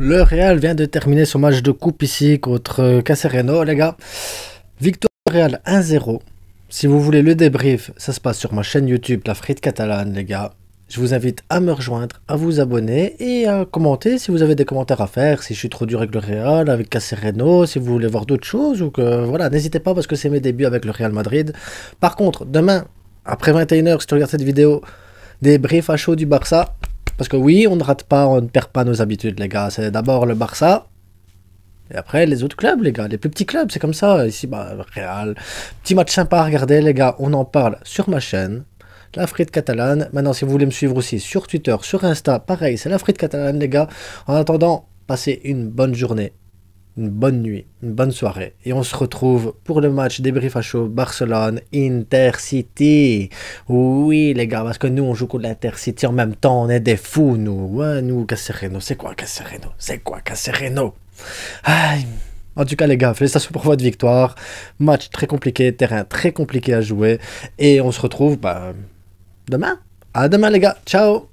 le Real vient de terminer son match de coupe ici contre euh, Casereno, les gars. Victoire Real 1-0. Si vous voulez le débrief, ça se passe sur ma chaîne YouTube, La Frite Catalane, les gars. Je vous invite à me rejoindre, à vous abonner et à commenter si vous avez des commentaires à faire, si je suis trop dur avec le Real, avec Casereno, si vous voulez voir d'autres choses ou que voilà, n'hésitez pas parce que c'est mes débuts avec le Real Madrid. Par contre, demain, après 21h, si tu regardes cette vidéo, débrief à chaud du Barça, parce que oui, on ne rate pas, on ne perd pas nos habitudes, les gars. C'est d'abord le Barça, et après, les autres clubs, les gars, les plus petits clubs, c'est comme ça. Ici, bah, Real. Petit match sympa à regarder, les gars. On en parle sur ma chaîne, la frite catalane. Maintenant, si vous voulez me suivre aussi sur Twitter, sur Insta, pareil, c'est la frite catalane, les gars. En attendant, passez une bonne journée une bonne nuit, une bonne soirée. Et on se retrouve pour le match débrief à chaud Barcelone Intercity. Oui, les gars, parce que nous, on joue contre l'Intercity en même temps. On est des fous, nous. Ouais, nous, Casereno. C'est quoi Casereno C'est quoi Casereno En tout cas, les gars, félicitations pour votre victoire. Match très compliqué, terrain très compliqué à jouer. Et on se retrouve bah, demain. À demain, les gars. Ciao